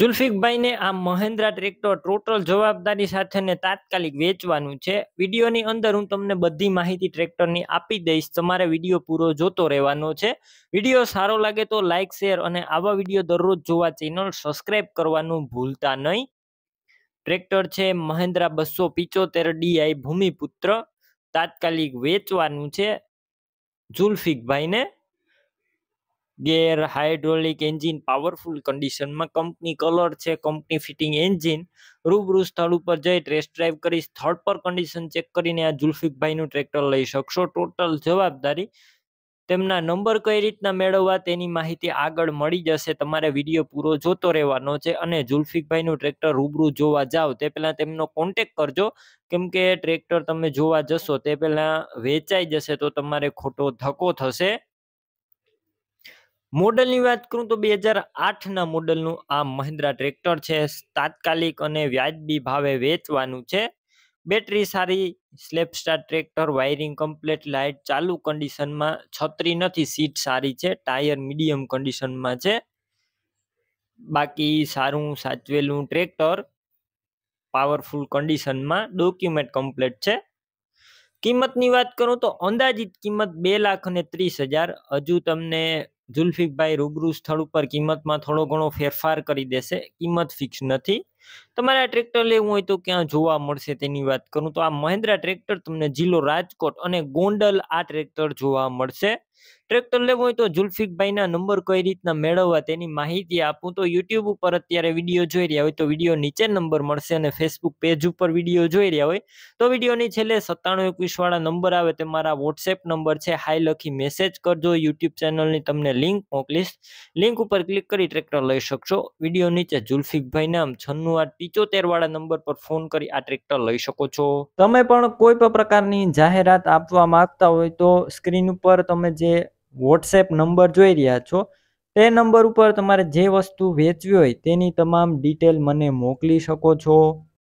જુલ્ફિકભાઈને આ Mahendra tractor total જવાબદારી સાથે ને તાત્કાલિક વેચવાનું છે વિડીયોની અંદર હું તમને બધી માહિતી ટ્રેક્ટરની આપી દઈશ તમારે વિડીયો પૂરો જોતો રહેવાનો છે વિડીયો સારો લાગે તો લાઇક શેર અને આવા વિડીયો દરરોજ જોવા ચેનલ સબસ્ક્રાઈબ કરવાનું ભૂલતા નહીં ટ્રેક્ટર છે મહેન્દ્રા બસો પિચોતેર ડીઆઈ ભૂમિપુત્ર તાત્કાલિક વેચવાનું છે જુલ્ફિકભાઈને ગેર હાઇડ્રોલિક એન્જિન પાવરફુલ કન્ડિશનમાં કંપની કલર છે કંપની ફિટિંગ એન્જિન રૂબરૂ સ્થળ ઉપર જઈ ટેસ્ટ ડ્રાઈવ કરી સ્થળ પર કન્ડિશન ચેક કરીને આ જુલ્ફિકભાઈનું ટ્રેક્ટર લઈ શકશો ટોટલ જવાબદારી તેમના નંબર કઈ રીતના મેળવવા તેની માહિતી આગળ મળી જશે તમારે વિડીયો પૂરો જોતો રહેવાનો છે અને જુલ્ફિકભાઈનું ટ્રેક્ટર રૂબરૂ જોવા જાઓ તે પહેલાં તેમનો કોન્ટેક કરજો કેમ કે ટ્રેક્ટર તમે જોવા જશો તે પહેલાં વેચાઈ જશે તો તમારે ખોટો ધક્કો થશે મોડલની વાત કરું તો બે હજાર આઠના મોડલનું આ મહિન્દ્રા ટ્રેક્ટર છે તાત્કાલિક અને વ્યાજબી ભાવે વેચવાનું છે બેટરી સારી સ્લેપ સ્ટાર ટ્રેક્ટર વાયરિંગ કમ્પ્લેટ લાઇટ ચાલુ કન્ડિશનમાં છત્રી નથી સીટ સારી છે ટાયર મીડિયમ કન્ડિશનમાં છે બાકી સારું સાચવેલું ટ્રેક્ટર પાવરફુલ કન્ડિશનમાં ડોક્યુમેન્ટ કમ્પ્લેટ છે કિંમતની વાત કરું તો અંદાજિત કિંમત બે લાખ અને ત્રીસ હજાર હજુ તમને જુલ્ફિકભાઈ રૂબરૂ સ્થળ ઉપર કિંમતમાં થોડો ઘણો ફેરફાર કરી દેશે કિંમત ફિક્સ નથી તમારે આ ટ્રેક્ટર લેવું હોય તો ક્યાં જોવા મળશે તેની વાત કરું તો આ મહિન્દ્રા ટ્રેક્ટર તમને જિલ્લો રાજકોટ અને ગોંડલ આ ટ્રેક્ટર જોવા મળશે ટ્રેક્ટર લેવું હોય તો જુલ્ફિકભાઈના નંબર કઈ રીતના મેળવવા તેની માહિતી આપું તો યુટ્યુબ ઉપર અત્યારે વિડીયો જોઈ રહ્યા હોય તો વિડીયો નીચે નંબર મળશે અને ફેસબુક પેજ ઉપર વિડીયો જોઈ રહ્યા હોય તો વિડીયોની છેલ્લે સત્તાણું એકવીસ વાળા નંબર આવે તે મારા વોટ્સએપ નંબર છે હાઈ લખી મેસેજ કરજો યુટ્યુબ ચેનલની તમને લિંક મોકલીશ લિંક ઉપર ક્લિક કરી ટ્રેક્ટર લઈ શકશો વિડીયો નીચે જુલ્ફિકભાઈ નામ છન્નું આ પિચોતેર વાળા નંબર પર ફોન કરી આ ટ્રેક્ટર લઈ શકો છો તમે પણ કોઈ પણ પ્રકારની જાહેરાત આપવા માંગતા હોય તો સ્ક્રીન ઉપર તમે જે વોટ્સએપ નંબર જોઈ રહ્યા છો તે નંબર ઉપર તમારે જે વસ્તુ વેચવી હોય તેની તમામ ડિટેલ મને મોકલી શકો છો